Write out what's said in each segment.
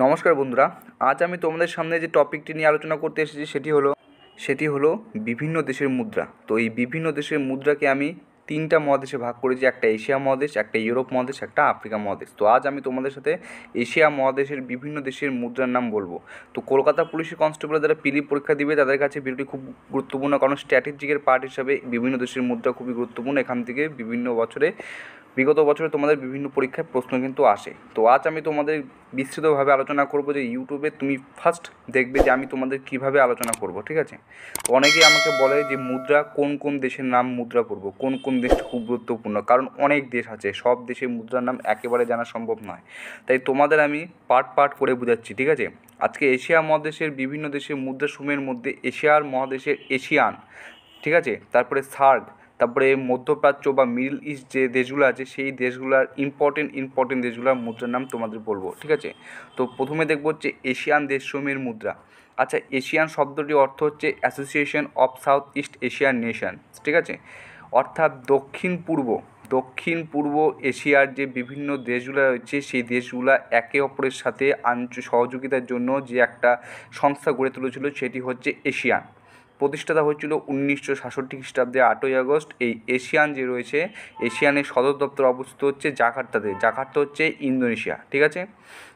নমস্কার বন্ধুরা আজ আমি তোমাদের সামনে যে টপিকটি নিয়ে আলোচনা করতে এসেছি সেটি হলো সেটি হলো বিভিন্ন দেশের মুদ্রা তো এই বিভিন্ন দেশের মুদ্রাকে আমি তিনটা মহাদেশে ভাগ করেছি একটা এশিয়া মহাদেশ একটা ইউরোপ মহাদেশ একটা আফ্রিকা মহাদেশ তো আজ আমি তোমাদের সাথে এশিয়া মহাদেশের বিভিন্ন দেশের মুদ্রার নাম বলবো তো কলকাতা পুলিশের কনস্টেবল যারা পিলি পরীক্ষা দিবে তাদের কাছে ভিডিওটি খুব গুরুত্বপূর্ণ কারণ স্ট্র্যাটেজিকের পার্ট হিসাবে বিভিন্ন দেশের মুদ্রা খুবই গুরুত্বপূর্ণ এখান থেকে বিভিন্ন বছরে বিগত বছরে তোমাদের বিভিন্ন পরীক্ষায় প্রশ্ন কিন্তু আসে তো আজ আমি তোমাদের বিস্তৃতভাবে আলোচনা করব যে ইউটিউবে তুমি ফার্স্ট দেখবে যে আমি তোমাদের কিভাবে আলোচনা করব ঠিক আছে অনেকেই আমাকে বলে যে মুদ্রা কোন কোন দেশের নাম মুদ্রা করব কোন কোন দেশ খুব গুরুত্বপূর্ণ কারণ অনেক দেশ আছে সব দেশে মুদ্রার নাম একেবারে জানা সম্ভব নয় তাই তোমাদের আমি পার্ট পার্ট করে বোঝাচ্ছি ঠিক আছে আজকে এশিয়া মহাদেশের বিভিন্ন দেশের মুদ্রাসমূহের মধ্যে এশিয়ার মহাদেশের এশিয়ান ঠিক আছে তারপরে সার্ক তারপরে মধ্যপ্রাচ্য বা মিডল ইস্ট যে দেশগুলো আছে সেই দেশগুলোর ইম্পর্টেন্ট ইম্পর্টেন্ট দেশগুলোর মুদ্রার নাম তোমাদের বলবো ঠিক আছে তো প্রথমে দেখবো হচ্ছে এশিয়ান দেশসমূহের মুদ্রা আচ্ছা এশিয়ান শব্দটির অর্থ হচ্ছে association of south east Asian nation ঠিক আছে অর্থাৎ দক্ষিণ পূর্ব দক্ষিণ পূর্ব এশিয়ার যে বিভিন্ন দেশগুলো রয়েছে সেই দেশগুলো একে অপরের সাথে আঞ্চ সহযোগিতার জন্য যে একটা সংস্থা গড়ে তুলেছিল সেটি হচ্ছে এশিয়ান প্রতিষ্ঠাতা হয়েছিল উনিশশো সাতষট্টি খ্রিস্টাব্দে আটই আগস্ট এই এশিয়ান যে রয়েছে এশিয়ানের সদর দপ্তর অবস্থিত হচ্ছে জাকার্তাতে জাকার্তা হচ্ছে ইন্দোনেশিয়া ঠিক আছে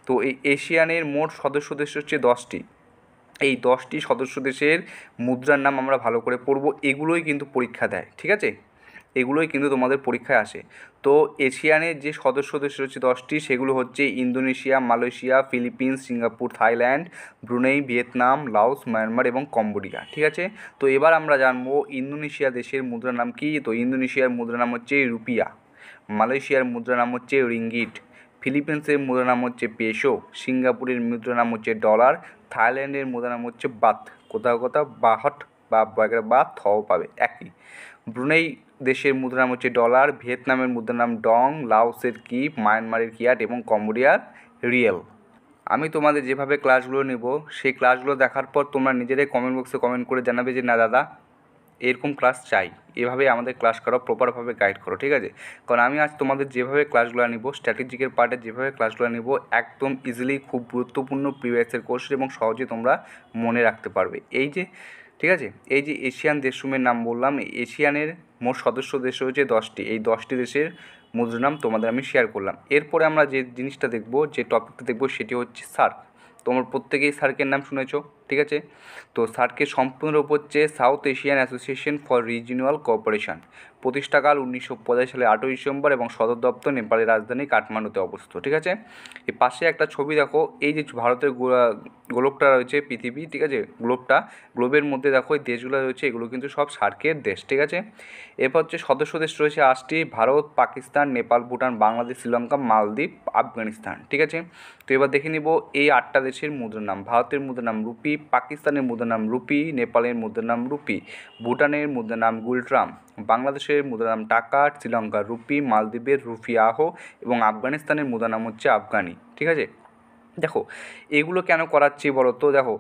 তো এই এশিয়ানের মোট সদস্য দেশ হচ্ছে দশটি এই দশটি সদস্য দেশের মুদ্রার নাম আমরা ভালো করে পড়ব এগুলোই কিন্তু পরীক্ষা দেয় ঠিক আছে এগুলোই কিন্তু তোমাদের পরীক্ষায় আসে তো এশিয়ানের যে সদস্য দেশ রয়েছে দশটি সেগুলো হচ্ছে Indonesia Malaysia Philippines Singapore Thailand Brunei Vietnam Laos Myanmar এবং কম্বোডিয়া ঠিক আছে তো এবার আমরা জানবো ইন্দোনেশিয়া দেশের মুদ্রার নাম কি তো ইন্দোনেশিয়ার মুদ্রা নাম হচ্ছে রুপিয়া মালয়েশিয়ার মুদ্রা নাম হচ্ছে রিঙ্গিট ফিলিপিন্সের মুদ্রা নাম হচ্ছে পেশো সিঙ্গাপুরের মুদ্রা নাম হচ্ছে ডলার থাইল্যান্ডের মুদ্রা নাম হচ্ছে বাত কোথাও কোথাও বাহট বা বগের বা থও পাবে একই ব্রুনেই দেশের মুদ্রার নাম হচ্ছে ডলার ভিয়েতনামের মুদ্রার নাম ডং লাওসের কিপ মায়ানমারের কিয়াট এবং কম্বোডিয়ার রিয়েল আমি তোমাদের যেভাবে ক্লাসগুলো নেব সেই ক্লাসগুলো দেখার পর তোমরা নিজেরাই কমেন্ট বক্সে কমেন্ট করে জানাবে যে না দাদা এরকম ক্লাস চাই এভাবে আমাদের ক্লাস করো প্রপারভাবে গাইড করো ঠিক আছে কারণ আমি আজ তোমাদের যেভাবে ক্লাসগুলো নিব স্ট্র্যাটেজিকের পার্টে যেভাবে ক্লাসগুলো নিব একদম ইজিলি খুব গুরুত্বপূর্ণ প্রিভিয়াসের কোর্স এবং সহজে তোমরা মনে রাখতে পারবে এই যে ঠিক আছে এই যে এশিয়ান দেশসমূহের নাম বললাম এশিয়ানের মোট সদস্য দেশ হচ্ছে দশটি এই দশটি দেশের মুদ্রার নাম তোমাদের আমি শেয়ার করলাম এরপরে আমরা যে জিনিসটা দেখব যে টপিকটা দেখব সেটি হচ্ছে সার্ক তোমার প্রত্যেকেই সার্কের নাম শুনেছো ঠিক আছে তো সার্কের সম্পূর্ণ রূপ হচ্ছে south Asian association for regional cooperation প্রতিষ্ঠাকাল উনিশশো পঁচাশি সালে আটই ডিসেম্বর এবং সদর দপ্তর নেপালের রাজধানী কাঠমান্ডুতে অবস্থিত ঠিক আছে এই পাশে একটা ছবি দেখো এই যে ভারতের গ্লোবটা রয়েছে পৃথিবী ঠিক আছে গ্লোবটা গ্লোবের মধ্যে দেখো এই দেশগুলো রয়েছে এগুলো কিন্তু সব সার্কের দেশ ঠিক আছে এরপর হচ্ছে সদস্য দেশ রয়েছে আটটি ভারত পাকিস্তান নেপাল ভুটান বাংলাদেশ শ্রীলঙ্কা মালদ্বীপ আফগানিস্তান ঠিক আছে তো এবার দেখে নিব এই আটটা দেশের মুদ্রার নাম ভারতের মুদ্রার নাম রুপি পাকিস্তানের মুদ্রার নাম রুপি নেপালের মুদ্রার নাম রুপি ভুটানের মুদ্রার নাম গুলট্রাম বাংলাদেশ হচ্ছে মুদ্রার নাম টাকা শ্রীলঙ্কার রুপি মালদ্বীপের রুফিয়াহ এবং আফগানিস্তানের মুদ্রার নাম হচ্ছে আফগানি ঠিক আছে দেখো এগুলো কেন করাচ্ছি বলো তো দেখো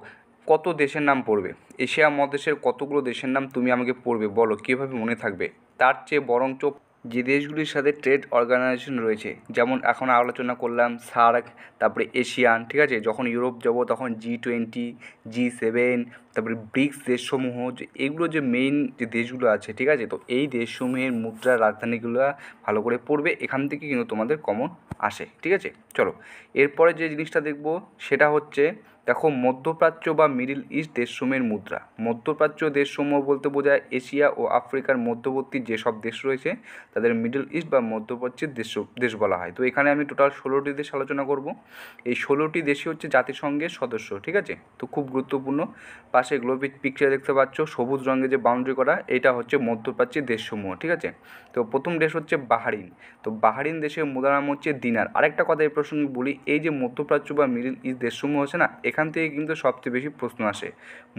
কত দেশের নাম পড়বে এশিয়া মহাদেশের কতগুলো দেশের নাম তুমি আমাকে পড়বে বলো কীভাবে মনে থাকবে তার চেয়ে বরঞ্চ যে দেশগুলির সাথে ট্রেড অর্গানাইজেশন রয়েছে যেমন এখন আলোচনা করলাম সার্ক তারপরে এশিয়ান ঠিক আছে যখন ইউরোপ যাব তখন জি টোয়েন্টি জি সেভেন তারপরে ব্রিক্স দেশসমূহ যে এগুলো যে মেইন যে দেশগুলো আছে ঠিক আছে তো এই দেশসমূহের মুদ্রা রাজধানীগুলো ভালো করে পড়বে এখান থেকে কিন্তু তোমাদের কমন আসে ঠিক আছে চলো এরপরে যে জিনিসটা দেখব সেটা হচ্ছে দেখো মধ্যপ্রাচ্য বা মিডিল ইস্ট দেশসমূহের মুদ্রা মধ্যপ্রাচ্য দেশসমূহ বলতে বোঝায় এশিয়া ও আফ্রিকার মধ্যবর্তী যেসব দেশ রয়েছে তাদের মিডিল ইস্ট বা মধ্যপ্রাচ্যের দেশ দেশ বলা হয় তো এখানে আমি টোটাল ষোলোটি দেশ আলোচনা করব এই ষোলোটি দেশই হচ্ছে জাতিসংঘের সদস্য ঠিক আছে তো খুব গুরুত্বপূর্ণ পাশে গ্লোবিক পিকচার দেখতে পাচ্ছ সবুজ রঙে যে বাউন্ডারি করা এটা হচ্ছে মধ্যপ্রাচ্যের দেশসমূহ ঠিক আছে তো প্রথম দেশ হচ্ছে বাহারিন তো বাহারিন দেশের মুদ্রা নাম হচ্ছে দিনার আরেকটা কথা এই প্রসঙ্গে বলি এই যে মধ্যপ্রাচ্য বা মিডিল ইস্ট দেশসমূহ আছে না এখান থেকে কিন্তু সবচেয়ে বেশি প্রশ্ন আসে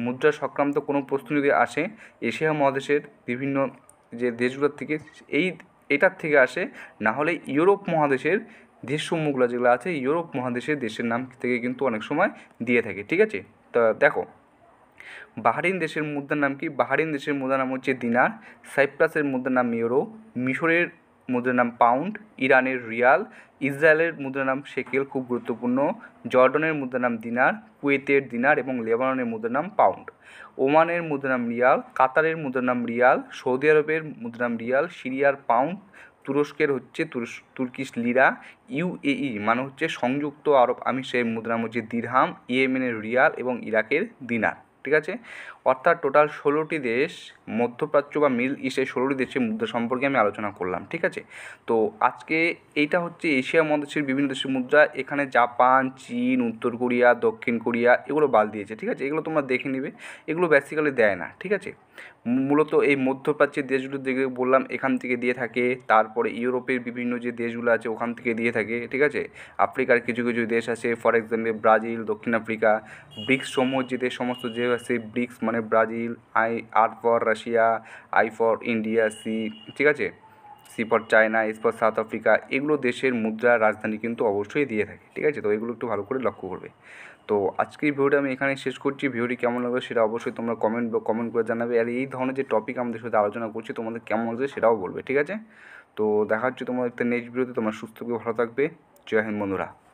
মুদ্রা সংক্রান্ত কোনো প্রশ্ন যদি আসে এশিয়া মহাদেশের বিভিন্ন যে দেশগুলোর থেকে এই এটার থেকে আসে না হলে ইউরোপ মহাদেশের দেশসমূহগুলো যেগুলো আছে ইউরোপ মহাদেশের দেশের নাম থেকে কিন্তু অনেক সময় দিয়ে থাকে ঠিক আছে তা দেখো বাহারিন দেশের মুদ্রার নাম কি বাহারিন দেশের মুদ্রার নাম হচ্ছে দিনার সাইপ্রাসের মুদ্রার নাম ইউরো মিশরের মুদ্রার নাম পাউন্ড ইরানের রিয়াল ইসরায়েলের মুদ্রার নাম শেকেল খুব গুরুত্বপূর্ণ জর্ডনের মুদ্রার নাম দিনার কুয়েতের দিনার এবং লেবাননের মুদ্রার নাম পাউন্ড ওমানের মুদ্রার নাম রিয়াল কাতারের মুদ্রার নাম রিয়াল সৌদি আরবের মুদ্রার নাম রিয়াল সিরিয়ার পাউন্ড তুরস্কের হচ্ছে তুর্কিশ লিরা ইউএই মানে হচ্ছে সংযুক্ত আরব আমিষের মুদ্রা হচ্ছে দিরহাম ইয়েমেনের রিয়াল এবং ইরাকের দিনার ঠিক আছে অর্থাৎ টোটাল ষোলোটি দেশ মধ্যপ্রাচ্য বা মিল ইস্টে ষোলোটি দেশের মুদ্রা সম্পর্কে আমি আলোচনা করলাম ঠিক আছে তো আজকে এইটা হচ্ছে এশিয়া মহাদেশের বিভিন্ন দেশের মুদ্রা এখানে জাপান চীন উত্তর কোরিয়া দক্ষিণ কোরিয়া এগুলো বাদ দিয়েছে ঠিক আছে এগুলো তোমরা দেখে নিবে এগুলো বেসিক্যালি দেয় না ঠিক আছে মূলত এই মধ্যপ্রাচ্যের দেশগুলো দিকে বললাম এখান থেকে দিয়ে থাকে তারপরে ইউরোপের বিভিন্ন যে দেশগুলো আছে ওখান থেকে দিয়ে থাকে ঠিক আছে আফ্রিকার কিছু কিছু দেশ আছে ফর এক্সাম্পল ব্রাজিল দক্ষিণ আফ্রিকা ব্রিক্স সমূহ যে দেশ সমস্ত যে আছে ব্রিক্স মানে Brazil I R for Russia I for India C ঠিক আছে C for China S for south Africa এগুলো দেশের মুদ্রা রাজধানী কিন্তু অবশ্যই দিয়ে থাকে ঠিক আছে তো এগুলো একটু ভালো করে লক্ষ্য করবে তো আজকের ভিডিওটা আমি এখানে শেষ করছি ভিডিওটি কেমন লাগলো সেটা অবশ্যই তোমরা কমেন্ট কমেন্ট করে জানাবে আর এই ধরনের যে টপিক আমাদের সাথে আলোচনা করছি তোমাদের কেমন লাগছে সেটাও বলবে ঠিক আছে তো দেখা হচ্ছে তোমাদের নেক্সট ভিডিওতে তোমার সুস্থ ভালো থাকবে জয় হিন্দ বন্ধুরা